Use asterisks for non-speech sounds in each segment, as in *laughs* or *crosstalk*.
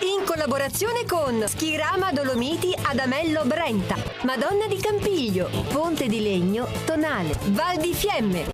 in collaborazione con Schirama Dolomiti Adamello Brenta, Madonna di Campiglio, Ponte di Legno, Tonale, Val di Fiemme.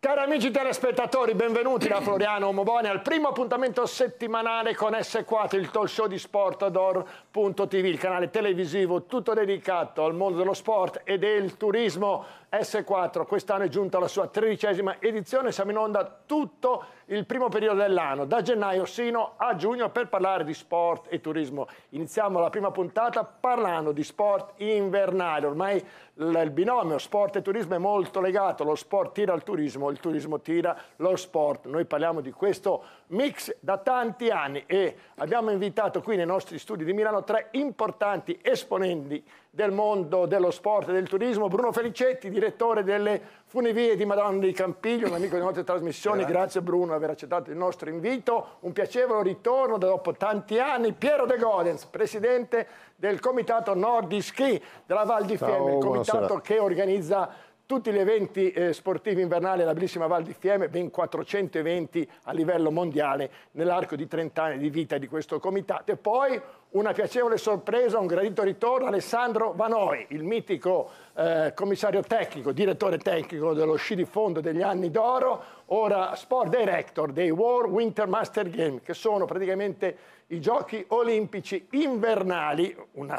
Cari amici telespettatori, benvenuti da Floriano Omobone al primo appuntamento settimanale con S4, il talk show di Sportador.tv, il canale televisivo tutto dedicato al mondo dello sport e del turismo. S4, quest'anno è giunta la sua tredicesima edizione, siamo in onda tutto il primo periodo dell'anno, da gennaio sino a giugno per parlare di sport e turismo. Iniziamo la prima puntata parlando di sport invernale, ormai il binomio sport e turismo è molto legato, lo sport tira il turismo, il turismo tira lo sport. Noi parliamo di questo mix da tanti anni e abbiamo invitato qui nei nostri studi di Milano tre importanti esponenti del mondo dello sport e del turismo. Bruno Felicetti, direttore delle funivie di Madonna di Campiglio, un amico delle nostre trasmissioni. Grazie, Grazie Bruno per aver accettato il nostro invito. Un piacevole ritorno dopo tanti anni. Piero De Godens, presidente del comitato Nordi Ski della Val di Fiemme, il comitato buonasera. che organizza tutti gli eventi eh, sportivi invernali alla bellissima Val di Fiemme, ben 400 eventi a livello mondiale nell'arco di 30 anni di vita di questo comitato. E poi una piacevole sorpresa, un gradito ritorno Alessandro Vanoi, il mitico eh, commissario tecnico, direttore tecnico dello sci di fondo degli anni d'oro, ora sport director dei World Winter Master Games, che sono praticamente i giochi olimpici invernali, una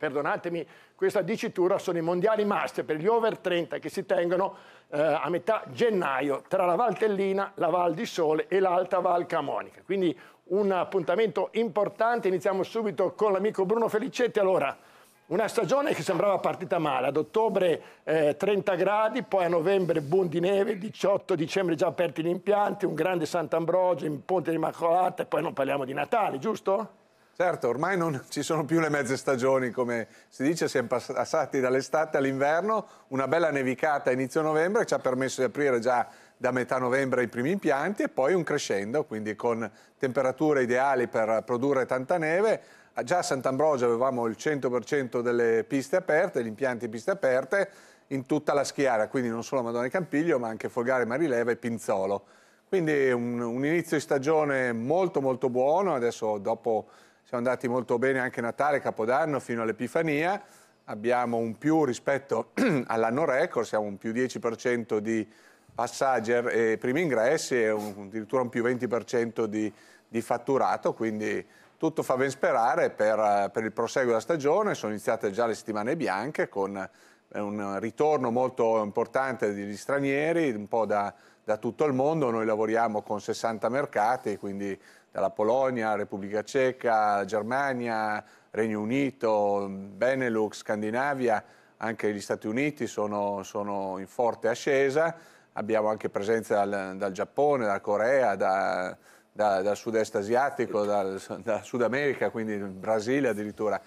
perdonatemi questa dicitura, sono i mondiali master per gli over 30 che si tengono eh, a metà gennaio tra la Valtellina, la Val di Sole e l'Alta Val Camonica. Quindi un appuntamento importante, iniziamo subito con l'amico Bruno Felicetti. Allora, una stagione che sembrava partita male, ad ottobre eh, 30 gradi, poi a novembre buon di neve, 18 dicembre già aperti gli impianti, un grande Sant'Ambrogio in Ponte di Immacolata e poi non parliamo di Natale, giusto? Certo, ormai non *laughs* ci sono più le mezze stagioni, come si dice, siamo passati dall'estate all'inverno, una bella nevicata a inizio novembre ci ha permesso di aprire già da metà novembre i primi impianti e poi un crescendo, quindi con temperature ideali per produrre tanta neve. Già a Sant'Ambrogio avevamo il 100% delle piste aperte, gli impianti piste aperte, in tutta la schiara, quindi non solo Madonna e Campiglio, ma anche Fogare, Marileva e Pinzolo. Quindi un, un inizio di stagione molto molto buono, adesso dopo siamo andati molto bene anche Natale, Capodanno fino all'Epifania, abbiamo un più rispetto *clears throat* all'anno record, siamo un più 10% di passager e primi ingressi e un, addirittura un più 20% di, di, fatturato, quindi tutto fa ben sperare per, per il proseguo della stagione, sono iniziate già le settimane bianche con eh, un ritorno molto importante degli stranieri, un po' da, da tutto il mondo, noi lavoriamo con 60 mercati, quindi dalla Polonia, Repubblica Ceca, Germania, Regno Unito, Benelux, Scandinavia, anche gli Stati Uniti sono, sono in forte ascesa, abbiamo anche presenze dal, dal Giappone, dalla Corea, da, da, dal sud-est asiatico, dal, da Sud America, quindi Brasile addirittura.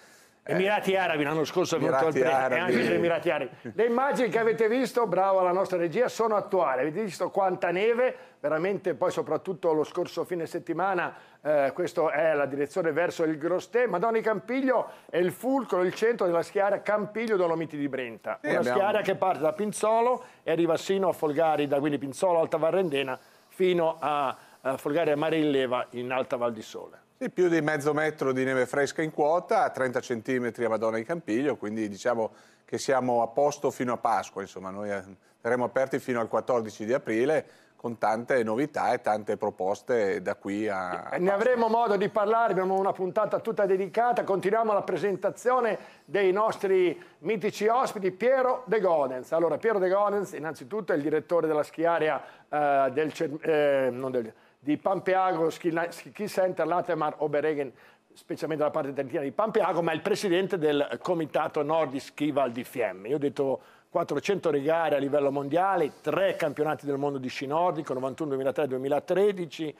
Eh. Emirati Arabi l'anno scorso è venuto il premio e eh, anche gli Emirati Arabi. Le immagini che avete visto, bravo alla nostra regia, sono attuali. Avete visto quanta neve, veramente poi soprattutto lo scorso fine settimana, eh, questa è la direzione verso il Grostè. Madoni Campiglio è il fulcro, il centro della schiara Campiglio Dolomiti di Brenta. Sì, Una abbiamo... schiara che parte da Pinzolo e arriva sino a Folgari, da quindi Pinzolo, Alta Varrendena, fino a, a Folgari a Mare in Leva in Alta Val di Sole. Sì, più di mezzo metro di neve fresca in quota, 30 centimetri a Madonna di Campiglio, quindi diciamo che siamo a posto fino a Pasqua, insomma noi eh, saremo aperti fino al 14 di aprile con tante novità e tante proposte da qui a... Ne avremo modo di parlare, abbiamo una puntata tutta dedicata, continuiamo la presentazione dei nostri mitici ospiti, Piero De Godens. Allora, Piero De Godens innanzitutto è il direttore della schiaria eh, del, eh, del, di Pampeago, Skilcenter, Latemar, Oberegen, specialmente dalla parte trentina di Pampeago, ma è il presidente del comitato Nordi Skival di Fiemme. Io ho detto 400 gare a livello mondiale, tre campionati del mondo di sci nordico, 91, 2003, 2013,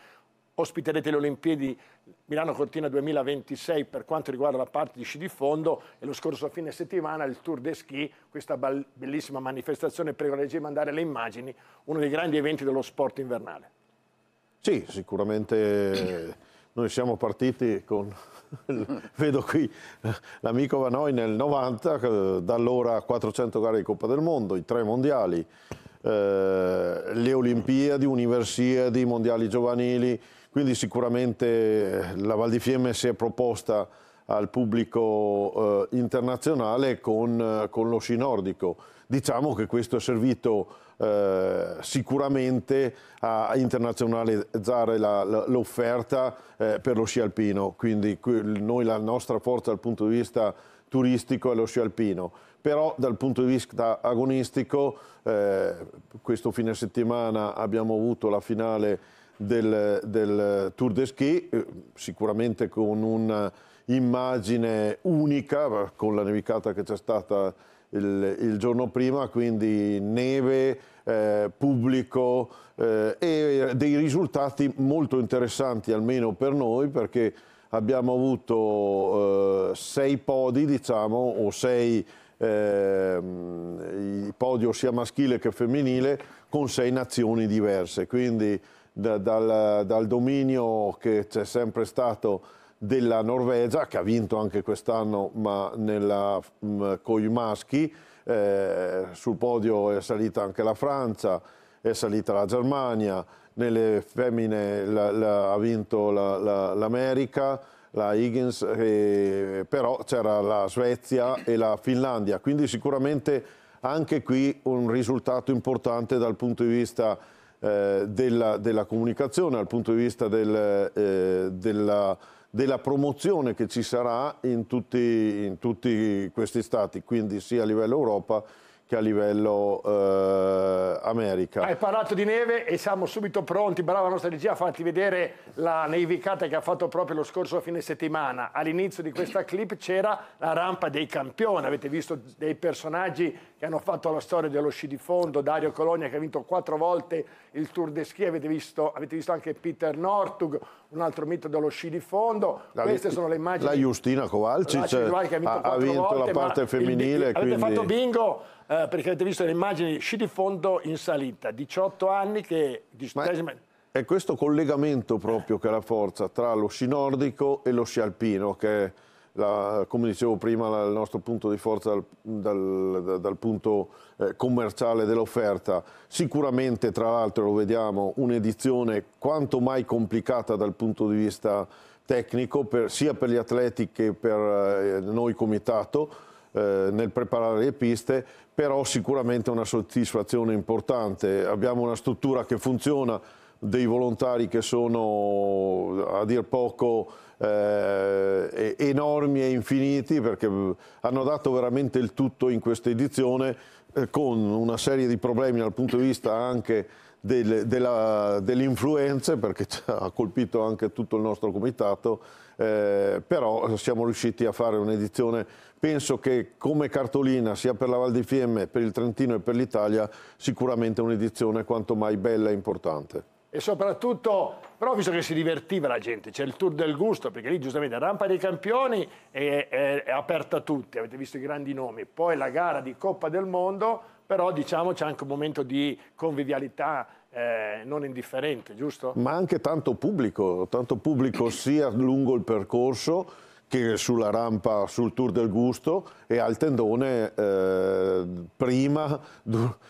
ospiterete le Olimpiadi Milano-Cortina 2026 per quanto riguarda la parte di sci di fondo e lo scorso fine settimana il Tour de Ski, questa bellissima manifestazione, prego legge di mandare le immagini, uno dei grandi eventi dello sport invernale. Sì, sicuramente noi siamo partiti con, vedo qui l'amico Vanoi nel 90, da allora 400 gare di Coppa del Mondo, i tre mondiali, eh, le Olimpiadi, Universiadi, Mondiali giovanili, quindi sicuramente la Val di Fiemme si è proposta al pubblico eh, internazionale con, eh, con lo sci nordico. Diciamo che questo è servito eh, sicuramente a internazionalizzare l'offerta eh, per lo sci alpino, quindi noi la nostra forza dal punto di vista turistico è lo sci alpino però dal punto di vista agonistico eh, questo fine settimana abbiamo avuto la finale del, del Tour de Ski, eh, sicuramente con un immagine unica eh, con la nevicata che c'è stata il, il, giorno prima, quindi neve, eh, pubblico eh, e dei risultati molto interessanti almeno per noi perché abbiamo avuto eh, sei podi diciamo o sei eh, podio sia maschile che femminile con sei nazioni diverse quindi da, dal, dal dominio che c'è sempre stato della Norvegia che ha vinto anche quest'anno ma nella, mh, mm, con i maschi, eh, sul podio è salita anche la Francia, è salita la Germania, nelle femmine la, la, ha vinto l'America, la, la, Higgins, eh, però c'era la Svezia e la Finlandia, quindi sicuramente anche qui un risultato importante dal punto di vista eh, della, della, comunicazione, dal punto di vista del, eh, della della promozione che ci sarà in tutti, in tutti questi stati, quindi sia a livello Europa che a livello eh, America. Hai parlato di neve e siamo subito pronti, brava nostra regia, a farti vedere la nevicata che ha fatto proprio lo scorso fine settimana. All'inizio di questa clip c'era la rampa dei campioni, avete visto dei personaggi che hanno fatto la storia dello sci di fondo, Dario Colonia che ha vinto quattro volte il Tour de Ski, avete visto, avete visto anche Peter Nortug, un altro mito dello sci di fondo. La, Queste sono le immagini. La Justina Kowalczyk cioè, ha, ha, vinto volte, la parte femminile. Il, quindi... Avete fatto bingo eh, perché avete visto le immagini sci di fondo in salita, 18 anni che... Ma è questo collegamento proprio che è la forza tra lo sci nordico e lo sci alpino che la, come dicevo prima, la, il nostro punto di forza dal, dal, dal punto eh, commerciale dell'offerta. Sicuramente, tra l'altro, lo vediamo, un'edizione quanto mai complicata dal punto di vista tecnico, per, sia per gli atleti che per eh, noi comitato, eh, nel preparare le piste, però sicuramente una soddisfazione importante. Abbiamo una struttura che funziona, dei volontari che sono a dir poco eh, enormi e infiniti perché hanno dato veramente il tutto in questa edizione eh, con una serie di problemi dal punto di vista anche del, dell'influenza dell perché ha colpito anche tutto il nostro comitato eh, però siamo riusciti a fare un'edizione penso che come cartolina sia per la Val di Fiemme, per il Trentino e per l'Italia sicuramente un'edizione quanto mai bella e importante e soprattutto, però visto che si divertiva la gente, c'è il tour del gusto, perché lì giustamente la rampa dei campioni è, è, è, aperta a tutti, avete visto i grandi nomi, poi la gara di Coppa del Mondo, però diciamo c'è anche un momento di convivialità eh, non indifferente, giusto? Ma anche tanto pubblico, tanto pubblico sia lungo il percorso, che sulla rampa sul Tour del Gusto e al tendone eh, prima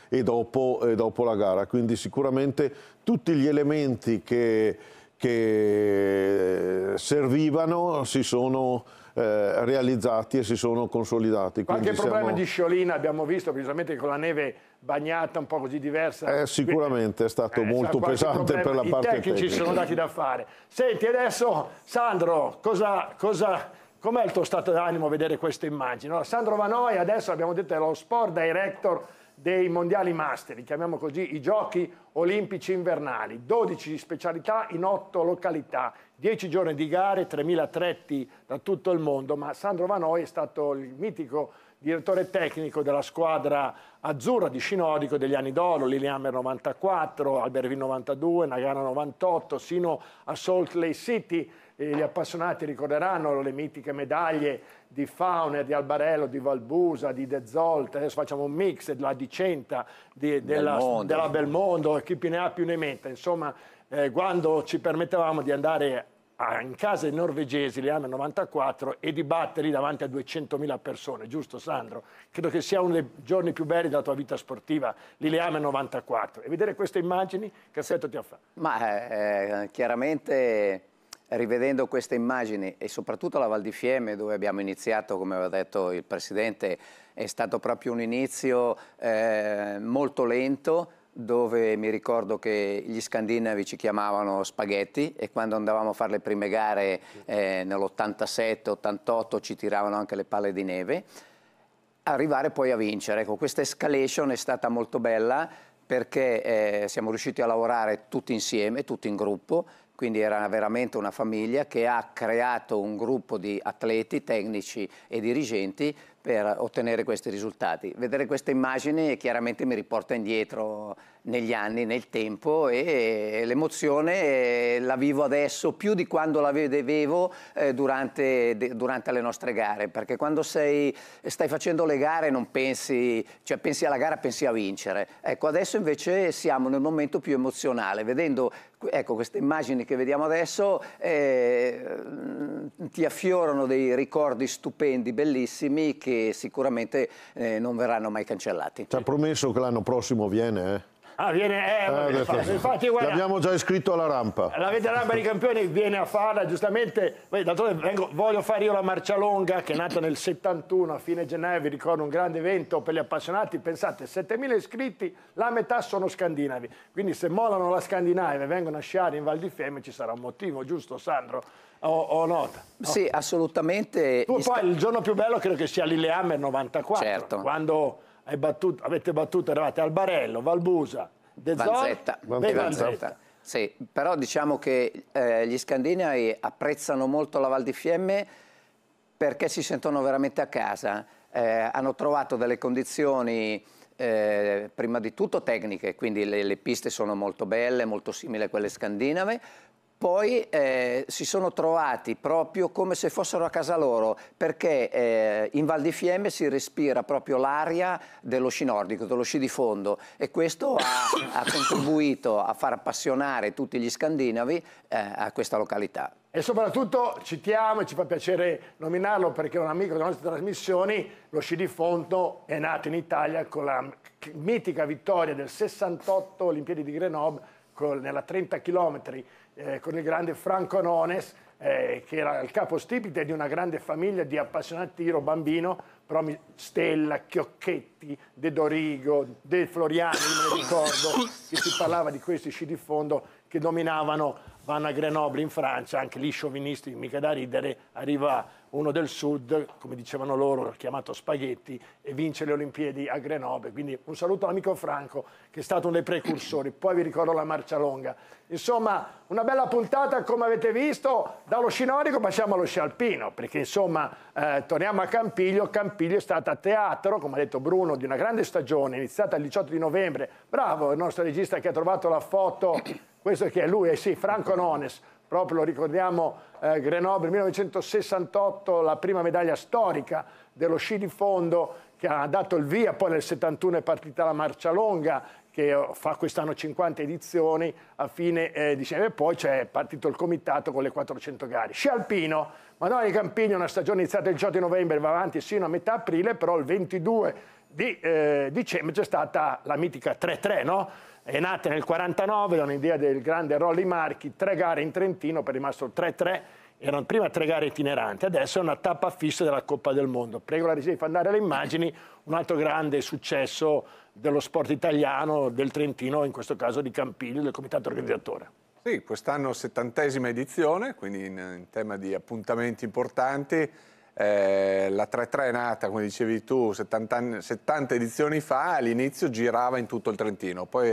e dopo, e dopo, la gara. Quindi sicuramente tutti gli elementi che, che eh, servivano si sono eh, realizzati e si sono consolidati. Qualche Quindi problema siamo... di sciolina abbiamo visto, precisamente con la neve bagnata un po' così diversa. Eh, sicuramente è stato eh, molto pesante per la parte tecnica. I tecnici sono dati da fare. Senti, adesso Sandro, cosa, cosa, com'è il tuo stato d'animo a vedere queste immagini? Allora, Sandro Vanoi adesso abbiamo detto è lo sport director dei mondiali master, chiamiamo così i giochi olimpici invernali, 12 specialità in 8 località, 10 giorni di gare, 3.000 attrezzi da tutto il mondo, ma Sandro Vanoi è stato il mitico direttore tecnico della squadra azzurra di Scinodico degli anni d'oro, Lillehammer 94, Alberville 92, Nagano 98, sino a Salt Lake City. E gli appassionati ricorderanno le mitiche medaglie di Fauner, di Albarello, di Valbusa, di De Zolt, adesso facciamo un mix della Dicenta, di, della, Belmondo. della Belmondo, chi più ne ha più ne metta. Insomma, eh, quando ci permettevamo di andare Ah, in casa dei norvegesi, li hanno 94, e di batterli davanti a 200.000 persone, giusto Sandro? Credo che sia uno dei giorni più belli della tua vita sportiva, li 94. E vedere queste immagini, che effetto ti ha fatto? Ma eh, chiaramente rivedendo queste immagini e soprattutto la Val di Fiemme dove abbiamo iniziato, come aveva detto il Presidente, è stato proprio un inizio eh, molto lento, dove mi ricordo che gli scandinavi ci chiamavano spaghetti e quando andavamo a fare le prime gare eh, nell'87-88 ci tiravano anche le palle di neve, arrivare poi a vincere. Ecco, questa escalation è stata molto bella perché eh, siamo riusciti a lavorare tutti insieme, tutti in gruppo, quindi era veramente una famiglia che ha creato un gruppo di atleti, tecnici e dirigenti per ottenere questi risultati. Vedere queste immagini chiaramente mi riporta indietro negli anni, nel tempo e l'emozione la vivo adesso più di quando la vedevo eh, durante, durante, le nostre gare, perché quando sei, stai facendo le gare non pensi, cioè pensi alla gara, pensi a vincere. Ecco, adesso invece siamo nel momento più emozionale, vedendo ecco, queste immagini che vediamo adesso eh, ti affiorano dei ricordi stupendi, bellissimi, che che sicuramente eh, non verranno mai cancellati. Ci ha promesso che l'anno prossimo viene, eh? Ah, viene, eh, eh, infatti, infatti, guarda, l'abbiamo già iscritto alla rampa. La vede rampa di campioni viene a farla, giustamente. Vengo, voglio fare io la marcialonga che è nata nel 71, a fine gennaio, vi ricordo un grande evento per gli appassionati. Pensate, 7.000 iscritti, la metà sono scandinavi. Quindi se molano la Scandinavia e vengono a sciare in Val di Fiemme ci sarà un motivo, giusto Sandro? o, o nota? No? Sì, assolutamente. Tu, poi sta... il giorno più bello credo che sia Lillehammer 94, certo. quando battuto, avete battuto, eravate al Barello, Valbusa, De Vanzetta. Zon, Vanzetta. Vanzetta. Sì, però diciamo che eh, gli scandinavi apprezzano molto la Val di Fiemme perché si sentono veramente a casa. Eh, hanno trovato delle condizioni eh, prima di tutto tecniche, quindi le, le, piste sono molto belle, molto simili a quelle scandinave, poi eh, si sono trovati proprio come se fossero a casa loro, perché eh, in Val di Fiemme si respira proprio l'aria dello sci nordico, dello sci di fondo e questo ha, ha contribuito a far appassionare tutti gli scandinavi eh, a questa località. E soprattutto citiamo, e ci fa piacere nominarlo perché è un amico delle nostre trasmissioni, lo sci di fondo è nato in Italia con la mitica vittoria del 68 Olimpiadi di Grenoble con, nella 30 chilometri eh, con il grande Franco Nones, eh, che era il capostipite di una grande famiglia di appassionati tiro bambino, però mi... Stella, Chiocchetti, De Dorigo, De Floriani, me ricordo, che si parlava di questi sci di fondo che dominavano, vanno a Grenoble in Francia, anche lì sciovinisti, mica da ridere, arriva uno del sud, come dicevano loro, chiamato Spaghetti, e vince le Olimpiadi a Grenoble. Quindi un saluto all'amico Franco, che è stato uno dei precursori. Poi vi ricordo la marcia longa. Insomma, una bella puntata, come avete visto, dallo scinorico passiamo allo scialpino, perché insomma, eh, torniamo a Campiglio. Campiglio è stata a teatro, come ha detto Bruno, di una grande stagione, iniziata il 18 di novembre. Bravo il nostro regista che ha trovato la foto, questo che è lui, eh sì, Franco Nones proprio lo ricordiamo eh, Grenoble 1968, la prima medaglia storica dello sci di fondo che ha dato il via, poi nel 71 è partita la marcia longa che eh, fa quest'anno 50 edizioni a fine eh, dicembre e poi c'è partito il comitato con le 400 gare. Sci alpino, Madonna di Campigno, una stagione iniziata il 18 novembre, va avanti sino a metà aprile, però il 22 di eh, dicembre c'è stata la mitica 3-3, no? è nata nel 49, da un'idea del grande Rolly Marchi, tre gare in Trentino, per rimasto 3-3, erano prima tre gare itineranti, adesso è una tappa fissa della Coppa del Mondo. Prego la regia di far andare le immagini, un altro grande successo dello sport italiano, del Trentino, in questo caso di Campiglio, del comitato organizzatore. Sì, quest'anno settantesima edizione, quindi in, in tema di appuntamenti importanti, eh, la 3-3 è nata, come dicevi tu, 70, anni, 70 edizioni fa, all'inizio girava in tutto il Trentino, poi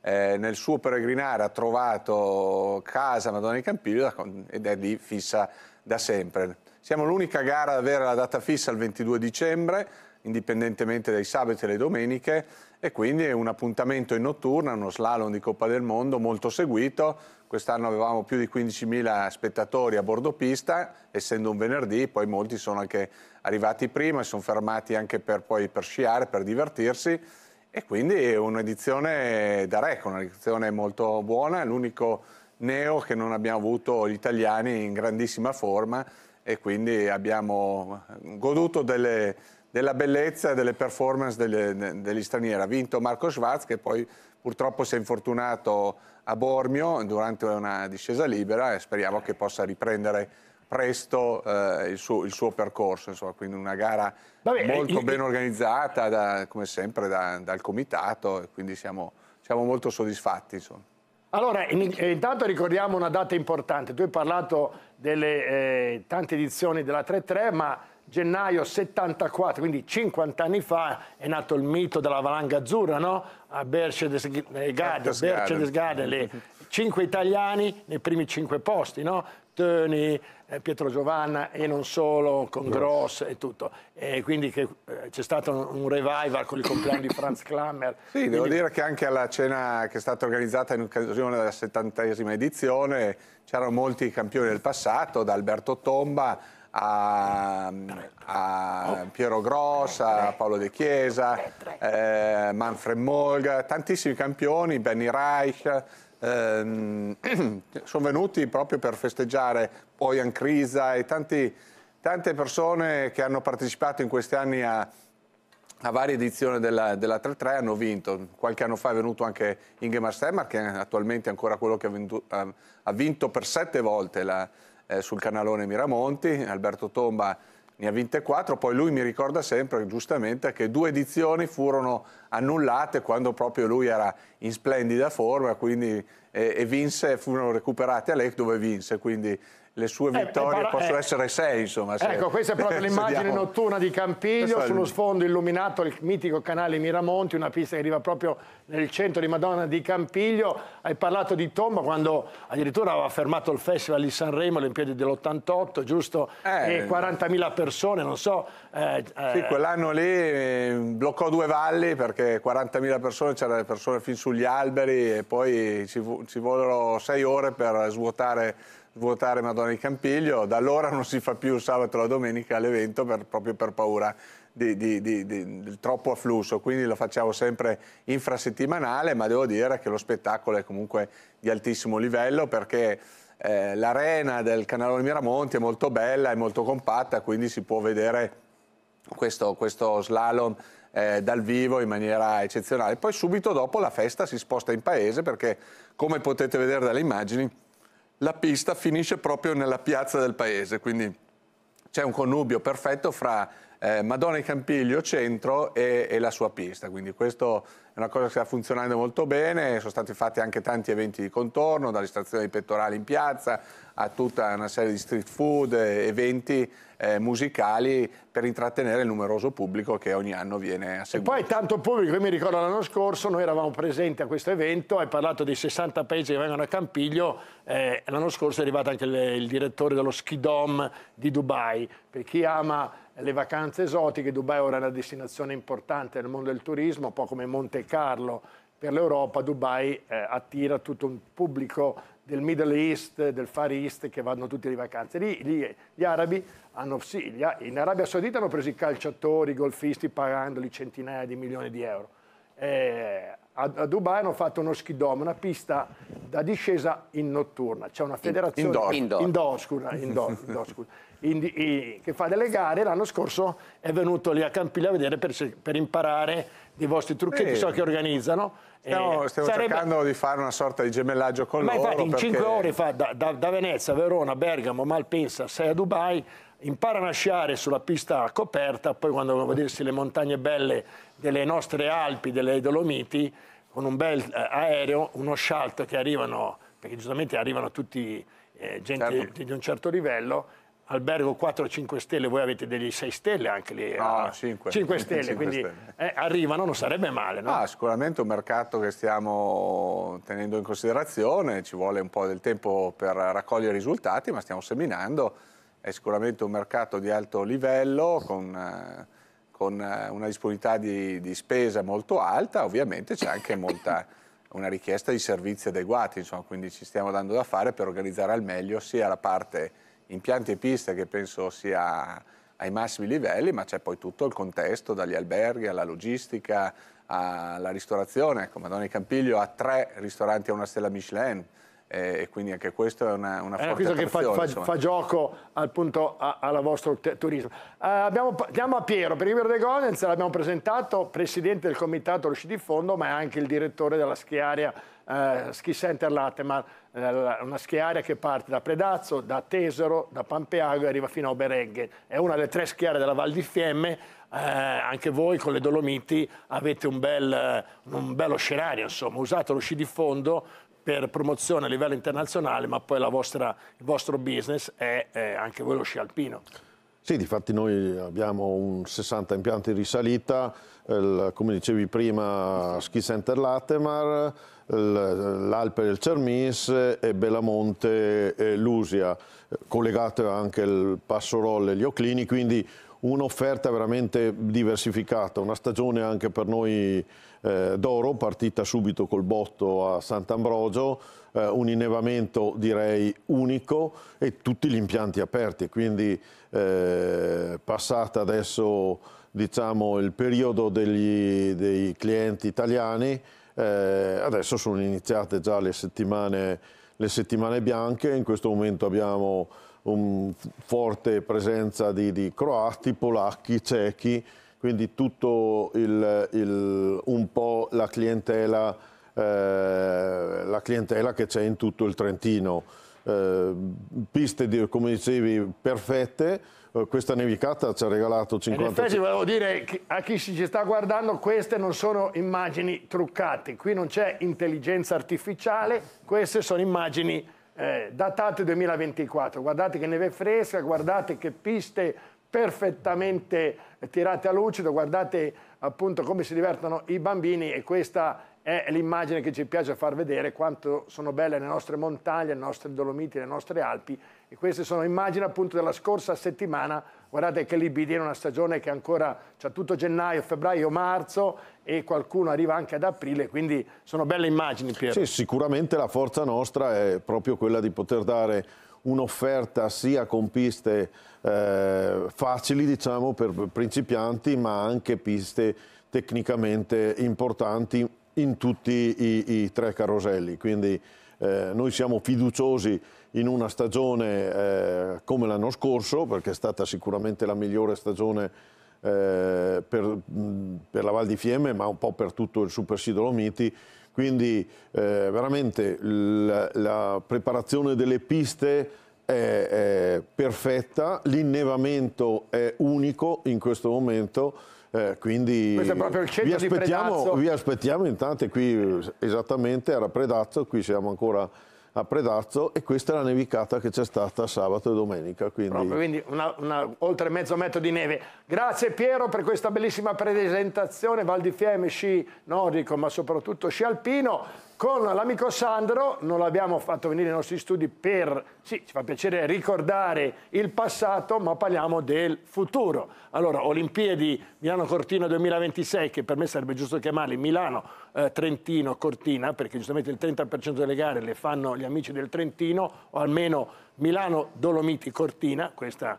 eh, nel suo peregrinare ha trovato casa Madonna di Campiglio ed è lì fissa da sempre. Siamo l'unica gara ad avere la data fissa il 22 dicembre, indipendentemente dai sabati e le domeniche, e quindi è un appuntamento in notturna, uno slalom di Coppa del Mondo molto seguito, quest'anno avevamo più di 15.000 spettatori a bordo pista, essendo un venerdì, poi molti sono anche arrivati prima, si sono fermati anche per, poi, per sciare, per divertirsi e quindi è un'edizione da record, un'edizione molto buona, l'unico neo che non abbiamo avuto gli italiani in grandissima forma e quindi abbiamo goduto delle, della bellezza e delle performance delle, degli stranieri. Ha vinto Marco Schwarz che poi purtroppo si è infortunato a Bormio durante una discesa libera e speriamo che possa riprendere presto eh, il, suo, il, suo, percorso, insomma, quindi una gara Vabbè, eh, molto il... ben organizzata, da, come sempre, da, dal comitato e quindi siamo, siamo molto soddisfatti. Insomma. Allora, eh, intanto ricordiamo una data importante, tu hai parlato delle eh, tante edizioni della 3-3, ma gennaio 74, quindi 50 anni fa, è nato il mito della valanga azzurra, no? A Berchtesgaden, eh, le cinque italiani nei primi cinque posti, no? Tony, eh, Pietro Giovanna e non solo, con Gross, e tutto. E quindi eh, c'è stato un revival con il compleanno di Franz Klammer. *laughs* Sì, quindi... devo dire che anche alla cena che è stata organizzata in occasione della settantesima edizione c'erano molti campioni del passato, da Alberto Tomba a, a Piero Grossa, a Paolo De Chiesa, eh, Manfred Molga, tantissimi campioni, Benny Reich, ehm, *clears throat* sono venuti proprio per festeggiare poi Ancrisa e tanti, tante persone che hanno partecipato in questi anni a, a varie edizioni della, della 3-3 hanno vinto. Qualche anno fa è venuto anche Ingemar Stemmer, che è attualmente ancora quello che ha vinto, ha vinto per sette volte la, eh, sul canalone Miramonti, Alberto Tomba ne ha vinte quattro, poi lui mi ricorda sempre giustamente che due edizioni furono annullate quando proprio lui era in splendida forma quindi, eh, e vinse, furono recuperate a Lake dove vinse, quindi le sue eh, vittorie eh, para... possono essere sei, insomma. Se... Ecco, questa è proprio *laughs* l'immagine diamo... notturna di Campiglio, sullo il... sfondo illuminato il mitico canale Miramonti, una pista che arriva proprio nel centro di Madonna di Campiglio. Hai parlato di Tomba quando addirittura aveva fermato il Festival di Sanremo, Olimpiadi dell'88, giusto? Eh, 40.000 persone, non so. Eh, eh. sì, quell'anno lì eh, bloccò due valli perché 40.000 persone, c'erano le persone fin sugli alberi e poi ci, ci vollero sei ore per svuotare svuotare Madonna di Campiglio, da allora non si fa più sabato e la domenica l'evento per, proprio per paura di, di, di, di, troppo afflusso, quindi lo facciamo sempre infrasettimanale, ma devo dire che lo spettacolo è comunque di altissimo livello perché eh, l'arena del Canale Miramonti è molto bella, è molto compatta, quindi si può vedere questo, questo slalom eh, dal vivo in maniera eccezionale. Poi subito dopo la festa si sposta in paese perché, come potete vedere dalle immagini, la pista finisce proprio nella piazza del paese, quindi c'è un connubio perfetto fra eh, Madonna e Campiglio centro e, e, la sua pista, quindi questo è una cosa che sta funzionando molto bene, sono stati fatti anche tanti eventi di contorno, dalle stazioni pettorali in piazza a tutta una serie di street food, eventi eh, musicali per intrattenere il numeroso pubblico che ogni anno viene a seguire. E poi tanto pubblico, io mi ricordo l'anno scorso noi eravamo presenti a questo evento, hai parlato dei 60 paesi che vengono a Campiglio, eh, l'anno scorso è arrivato anche il, il direttore dello Skidom di Dubai, per chi ama le vacanze esotiche, Dubai ora è una destinazione importante nel mondo del turismo, un po' come Monte Carlo per l'Europa, Dubai eh, attira tutto un pubblico del Middle East, del Far East che vanno tutti le vacanze. Lì, lì gli arabi hanno, sì, gli, in Arabia Saudita hanno preso i calciatori, i golfisti pagandoli centinaia di milioni di euro. Eh, a, a, Dubai hanno fatto uno schidome, una pista da discesa in notturna. C'è una federazione indoor, indoor. scusa, indoor, scusa, che fa delle gare. L'anno scorso è venuto lì a Campiglia a vedere per, per imparare dei vostri trucchetti, sì. so che organizzano. Stiamo, stiamo sarebbe... cercando di fare una sorta di gemellaggio con Ma loro. Ma infatti in perché... ore fa da, da, da Venezia, Verona, Bergamo, Malpensa, sei a Dubai, impara a nasciare sulla pista coperta, poi quando vogliamo vedersi le montagne belle delle nostre Alpi, delle Dolomiti, con un bel eh, aereo, uno scialto che arrivano, perché giustamente arrivano tutti eh, gente certo. di un certo livello, albergo 4 5 stelle, voi avete degli 6 stelle anche lì. No, 5, eh? 5 *laughs* stelle, 5 quindi stelle. Eh, arrivano, non sarebbe male. No? Ah, sicuramente un mercato che stiamo tenendo in considerazione, ci vuole un po' del tempo per raccogliere i risultati, ma stiamo seminando. È sicuramente un mercato di alto livello, con, eh, con eh, una disponibilità di, di spesa molto alta, ovviamente c'è anche molta... *laughs* una richiesta di servizi adeguati, insomma, quindi ci stiamo dando da fare per organizzare al meglio sia la parte impianti e piste che penso sia ai massimi livelli, ma c'è poi tutto il contesto, dagli alberghi alla logistica, alla ristorazione. Ecco, Madonna di Campiglio ha tre ristoranti a una stella Michelin, eh, e quindi anche questo è una, una è forte che fa, fa, fa, gioco appunto alla vostra turismo. Uh, abbiamo, andiamo a Piero, per Rivero De Goldenz l'abbiamo presentato, presidente del comitato Rusci di Fondo, ma è anche il direttore della schiaria eh, Ski Center Latemar, eh, una schiaria che parte da Predazzo, da Tesero, da Pampeago e arriva fino a Oberenghe. È una delle tre schiare della Val di Fiemme, eh, anche voi con le Dolomiti avete un, bel, un bello scenario, insomma, usate lo sci di fondo per promozione a livello internazionale, ma poi vostra, il vostro business è, è anche voi lo sci alpino. Sì, difatti noi abbiamo un 60 impianti di risalita, eh, come dicevi prima, Ski Center Latemar, l'Alpe del Cermis e Belamonte e Lusia, collegate anche il Passo Rolle e gli Oclini, quindi un'offerta veramente diversificata, una stagione anche per noi eh, d'oro, partita subito col botto a Sant'Ambrogio, eh, un innevamento direi unico e tutti gli impianti aperti, quindi eh, passata adesso diciamo, il periodo degli, dei clienti italiani, eh, adesso sono iniziate già le settimane, le settimane, bianche, in questo momento abbiamo una forte presenza di, di, croati, polacchi, cechi, quindi tutto il, il, un po' la clientela, eh, la clientela che c'è in tutto il Trentino. Eh, piste, di, come dicevi, perfette eh, questa nevicata ci ha regalato 50... In effetti volevo dire a chi ci sta guardando queste non sono immagini truccate, qui non c'è intelligenza artificiale, queste sono immagini eh, datate 2024. Guardate che neve fresca, guardate che piste perfettamente tirate a lucido, guardate appunto come si divertono i bambini e questa è l'immagine che ci piace far vedere quanto sono belle le nostre montagne, le nostre Dolomiti, le nostre Alpi e queste sono immagini appunto della scorsa settimana. Guardate che l'IBD è una stagione che ancora c'è tutto gennaio, febbraio, marzo e qualcuno arriva anche ad aprile, quindi sono belle immagini Piero. Sì, sicuramente la forza nostra è proprio quella di poter dare un'offerta sia con piste eh, facili diciamo per principianti ma anche piste tecnicamente importanti in tutti i, i tre caroselli quindi eh, noi siamo fiduciosi in una stagione eh, come l'anno scorso, perché è stata sicuramente la migliore stagione eh, per, per, la Val di Fiemme, ma un po' per tutto il Super Sidolomiti. Quindi eh, veramente la, la, preparazione delle piste è, è perfetta, l'innevamento è unico in questo momento. Eh, quindi vi aspettiamo, vi aspettiamo in tante qui esattamente era Predazzo, qui siamo ancora a Predazzo e questa è la nevicata che c'è stata sabato e domenica. Quindi, Proprio, quindi una, una, oltre mezzo metro di neve. Grazie Piero per questa bellissima presentazione, Val di Fiemme, sci nordico ma soprattutto sci alpino con l'amico Sandro, non l'abbiamo fatto venire ai nostri studi per, sì, ci fa piacere ricordare il passato, ma parliamo del futuro. Allora, Olimpiadi Milano-Cortina 2026, che per me sarebbe giusto chiamarli Milano-Trentino-Cortina, eh, perché giustamente il 30% delle gare le fanno gli amici del Trentino, o almeno Milano-Dolomiti-Cortina, questa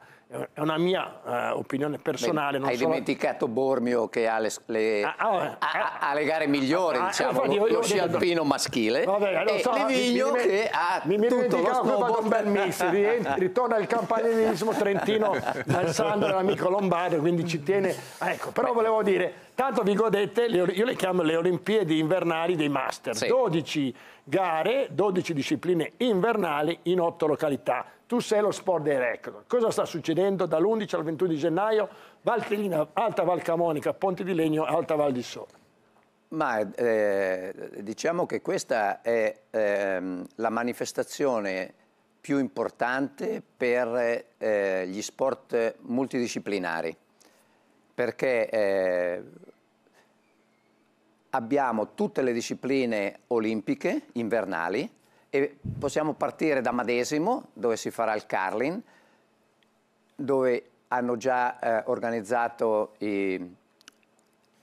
è una mia uh, opinione personale. Beh, hai solo... dimenticato Bormio che ha le, le, ah, ah, oh, eh. ha, ah, ha le gare migliori, ah, ah, diciamo, lo, lo sci alpino maschile. Vabbè, lo so, Livigno mi, che ha mi, mi tutto lo snowboard. un bel mix, ritorna il campanilismo trentino dal Alessandro, l'amico Lombardo, quindi ci tiene. Ecco, però volevo dire, tanto vi godete, le, io le chiamo le Olimpiadi invernali dei Master, sì. 12 gare, 12 discipline invernali in 8 località tu sei lo sport dei record. Cosa sta succedendo dall'11 al 21 di gennaio? Valtellina, Alta Val Camonica, Ponte di Legno, Alta Val di Sole. Ma eh, diciamo che questa è eh, la manifestazione più importante per eh, gli sport multidisciplinari, perché eh, abbiamo tutte le discipline olimpiche, invernali, e possiamo partire da Madesimo, dove si farà il Carlin, dove hanno già eh, organizzato i,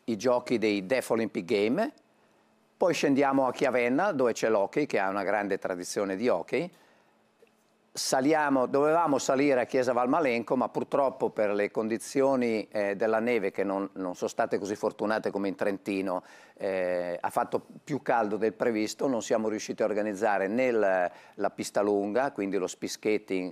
i, giochi dei Def Olympic Games. Poi scendiamo a Chiavenna, dove c'è l'hockey, che ha una grande tradizione di hockey saliamo, dovevamo salire a Chiesa Valmalenco, ma purtroppo per le condizioni eh, della neve, che non, non, sono state così fortunate come in Trentino, eh, ha fatto più caldo del previsto, non siamo riusciti a organizzare né la, la pista lunga, quindi lo speed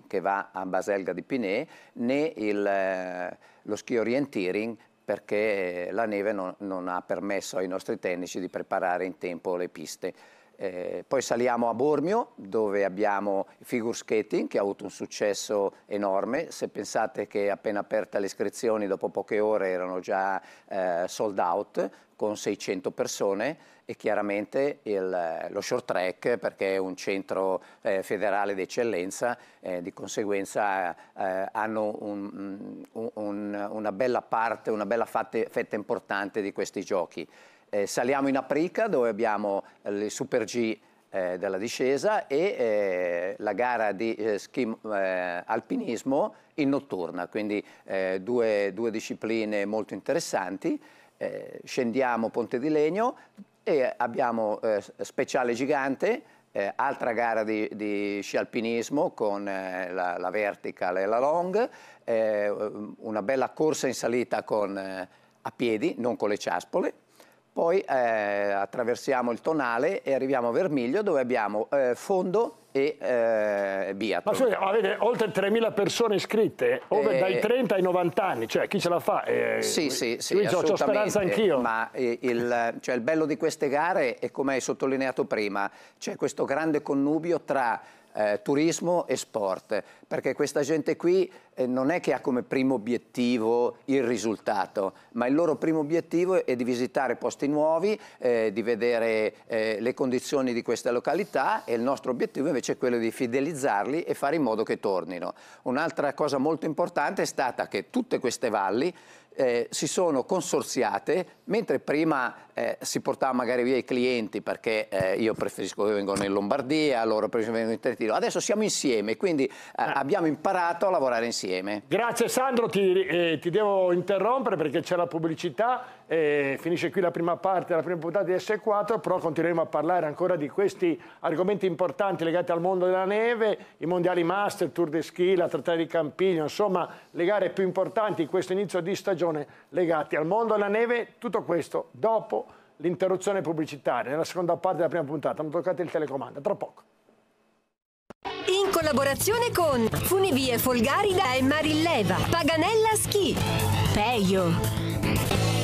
che va a Baselga di Piné, né il, eh, lo ski orienteering perché la neve non, non ha permesso ai nostri tecnici di preparare in tempo le piste. Eh, poi saliamo a Bormio dove abbiamo figure skating che ha avuto un successo enorme, se pensate che appena aperte le iscrizioni dopo poche ore erano già eh, sold out con 600 persone e chiaramente il, lo short track perché è un centro eh, federale d'eccellenza, eh, di conseguenza eh, hanno un, un, un, una bella parte, una bella fate, fetta importante di questi giochi eh, saliamo in Aprica dove abbiamo eh, le Super G eh, della discesa e eh, la gara di eh, ski alpinismo in notturna, quindi due, due, discipline molto interessanti. scendiamo Ponte di Legno e abbiamo Speciale Gigante eh, altra gara di, di, sci alpinismo con eh, la, la, vertical e la long, eh, una bella corsa in salita con, a piedi, non con le ciaspole, poi eh, attraversiamo il tonale e arriviamo a Vermiglio dove abbiamo eh, fondo e eh, Biathlon. Ma scusa, avete oltre 3.000 persone iscritte, eh, dai 30 ai 90 anni, cioè chi ce la fa? Eh, sì, sì, sì, qui ho speranza anch'io. Ma eh, il, cioè, il bello di queste gare è come hai sottolineato prima, c'è questo grande connubio tra eh, turismo e sport, perché questa gente qui eh, non è che ha come primo obiettivo il risultato, ma il loro primo obiettivo è di visitare posti nuovi, eh, di vedere eh, le condizioni di questa località e il nostro obiettivo invece è quello di fidelizzarli e fare in modo che tornino. Un'altra cosa molto importante è stata che tutte queste valli eh, si sono consorziate, mentre prima eh, si portava magari via i clienti perché eh, io preferisco che vengano in Lombardia, loro preferiscono vengono in Trentino, adesso siamo insieme, quindi eh, ah. abbiamo imparato a lavorare insieme insieme. Grazie Sandro, ti, eh, ti devo interrompere perché c'è la pubblicità, eh, finisce qui la prima parte, la prima puntata di S4, però continueremo a parlare ancora di questi argomenti importanti legati al mondo della neve, i mondiali master, il Tour de Ski, la trattata di Campigno, insomma le gare più importanti in questo inizio di stagione legate al mondo della neve, tutto questo dopo l'interruzione pubblicitaria, nella seconda parte della prima puntata. Non toccate il telecomando, tra poco collaborazione con Funivie Folgarida e Marileva, Paganella Schi, Peio.